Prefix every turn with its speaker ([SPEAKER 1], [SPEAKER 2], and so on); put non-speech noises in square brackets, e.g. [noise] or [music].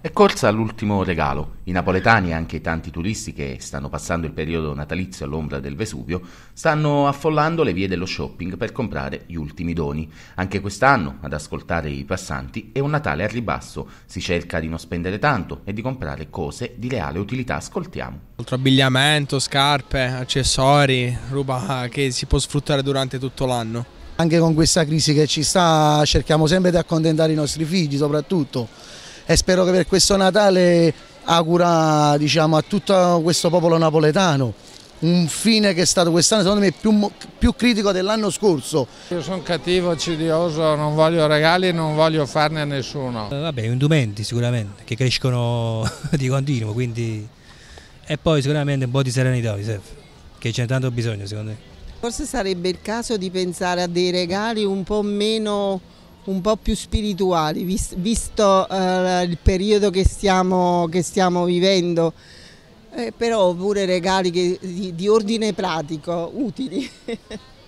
[SPEAKER 1] È corsa l'ultimo regalo. I napoletani e anche i tanti turisti che stanno passando il periodo natalizio all'ombra del Vesuvio stanno affollando le vie dello shopping per comprare gli ultimi doni. Anche quest'anno, ad ascoltare i passanti, è un Natale al ribasso. Si cerca di non spendere tanto e di comprare cose di reale utilità. Ascoltiamo.
[SPEAKER 2] Oltre abbigliamento, scarpe, accessori, roba che si può sfruttare durante tutto l'anno.
[SPEAKER 3] Anche con questa crisi che ci sta cerchiamo sempre di accontentare i nostri figli soprattutto e spero che per questo Natale augura diciamo, a tutto questo popolo napoletano un fine che è stato quest'anno secondo me più, più critico
[SPEAKER 4] dell'anno scorso. Io sono cattivo, accidioso, non voglio regali e non voglio farne a nessuno.
[SPEAKER 5] Eh, vabbè, indumenti sicuramente, che crescono [laughs] di continuo, quindi... E poi sicuramente un po' di serenità mi serve, che c'è tanto bisogno secondo me.
[SPEAKER 6] Forse sarebbe il caso di pensare a dei regali un po' meno un po' più spirituali, visto eh, il periodo che stiamo, che stiamo vivendo, eh, però pure regali che, di, di ordine pratico, utili. [laughs]